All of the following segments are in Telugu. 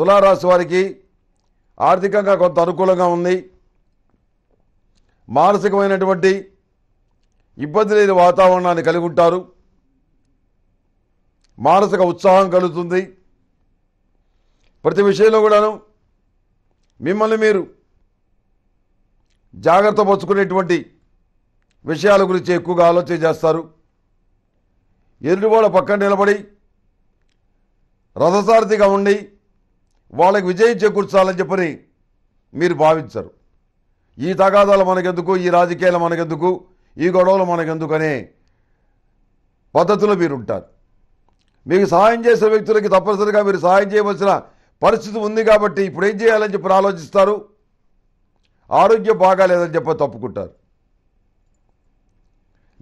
తులారాశి వారికి ఆర్థికంగా కొంత అనుకూలంగా ఉంది మానసికమైనటువంటి ఇబ్బంది లేని వాతావరణాన్ని కలిగి ఉంటారు మానసిక ఉత్సాహం కలుగుతుంది ప్రతి విషయంలో కూడాను మిమ్మల్ని మీరు జాగ్రత్త పరుచుకునేటువంటి విషయాల గురించి ఎక్కువగా ఆలోచన చేస్తారు ఎదుటివాళ్ళ పక్కన నిలబడి రథసారథిగా ఉండి వాళ్ళకి విజయం చేకూర్చాలని చెప్పని మీరు భావించరు ఈ తగాదాలు మనకెందుకు ఈ రాజకీయాలు మనకెందుకు ఈ గొడవలు మనకెందుకు అనే మీరు మీరుంటారు మీకు సహాయం చేసే వ్యక్తులకి తప్పనిసరిగా మీరు సహాయం చేయవలసిన పరిస్థితి ఉంది కాబట్టి ఇప్పుడు ఏం చేయాలని చెప్పి ఆలోచిస్తారు ఆరోగ్యం బాగాలేదని చెప్పి తప్పుకుంటారు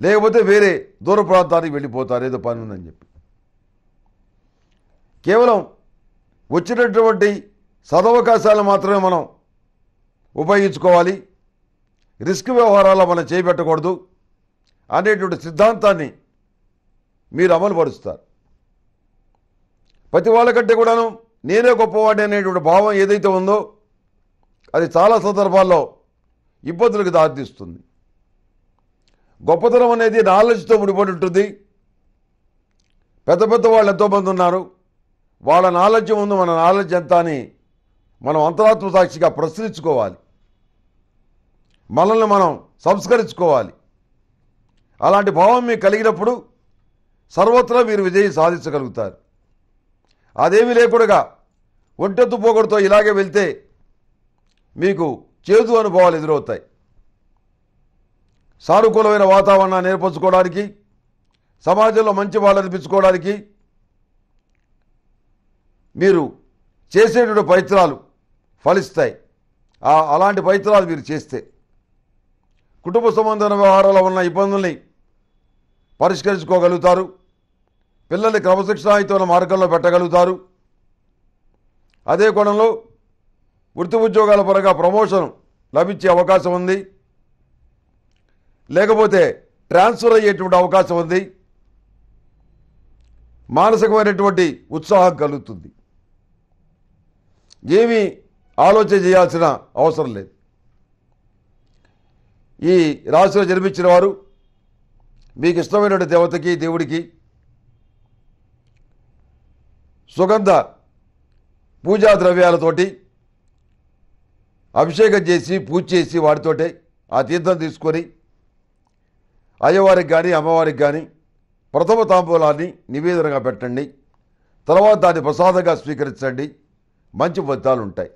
లేకపోతే వేరే దూర ప్రాంతానికి వెళ్ళిపోతారు ఏదో పని ఉందని చెప్పి కేవలం వచ్చినటువంటి సదవకాశాలు మాత్రమే మనం ఉపయోగించుకోవాలి రిస్క్ వ్యవహారాలు మనం చేపెట్టకూడదు అనేటువంటి సిద్ధాంతాన్ని మీరు అమలు పరుస్తారు ప్రతి వాళ్ళకంటే కూడాను నేనే గొప్పవాడి అనేటువంటి భావం ఏదైతే ఉందో అది చాలా సందర్భాల్లో ఇబ్బందులకు దారితీస్తుంది గొప్పతనం అనేది నాలెడ్జ్తో ముడిపడి ఉంటుంది పెద్ద పెద్ద వాళ్ళు ఎంతోమంది ఉన్నారు వాళ్ళ నాలెడ్జ్ ముందు మన నాలెడ్జ్ ఎంత అని మనం అంతరాత్మ సాక్షిగా ప్రశ్నించుకోవాలి మనల్ని మనం సంస్కరించుకోవాలి అలాంటి భావం మీకు కలిగినప్పుడు సర్వత్రా మీరు విజయం సాధించగలుగుతారు అదేమీ లేకుండా ఒంటెత్తు పోగొడుతో ఇలాగే వెళ్తే మీకు చేదు అనుభవాలు ఎదురవుతాయి సానుకూలమైన వాతావరణాన్ని ఏర్పరచుకోవడానికి సమాజంలో మంచి వాళ్ళు అనిపించుకోవడానికి మీరు చేసేటువంటి పవిత్రాలు ఫలిస్తాయి అలాంటి పవిత్రాలు మీరు చేస్తే కుటుంబ సంబంధమైన వ్యవహారాల్లో ఉన్న ఇబ్బందుల్ని పరిష్కరించుకోగలుగుతారు పిల్లల్ని క్రమశిక్షణాయుతమైన మార్గంలో పెట్టగలుగుతారు అదే కోణంలో వృత్తి ఉద్యోగాల పరంగా ప్రమోషన్ లభించే అవకాశం ఉంది లేకపోతే ట్రాన్స్ఫర్ అయ్యేటువంటి అవకాశం ఉంది మానసికమైనటువంటి ఉత్సాహం కలుగుతుంది ఏమీ ఆలోచన చేయాల్సిన అవసరం లేదు ఈ రాశిలో జన్మించిన వారు మీకు ఇష్టమైనటువంటి దేవతకి దేవుడికి సుగంధ పూజా ద్రవ్యాలతోటి అభిషేకం చేసి పూజ చేసి వాటితోటే ఆ తీర్థం తీసుకొని అయ్యవారికి కానీ అమ్మవారికి కానీ ప్రథమ తాంబూలాన్ని నివేదనగా పెట్టండి తర్వాత దాన్ని ప్రసాదంగా స్వీకరించండి మంచి ఫలితాలు ఉంటాయి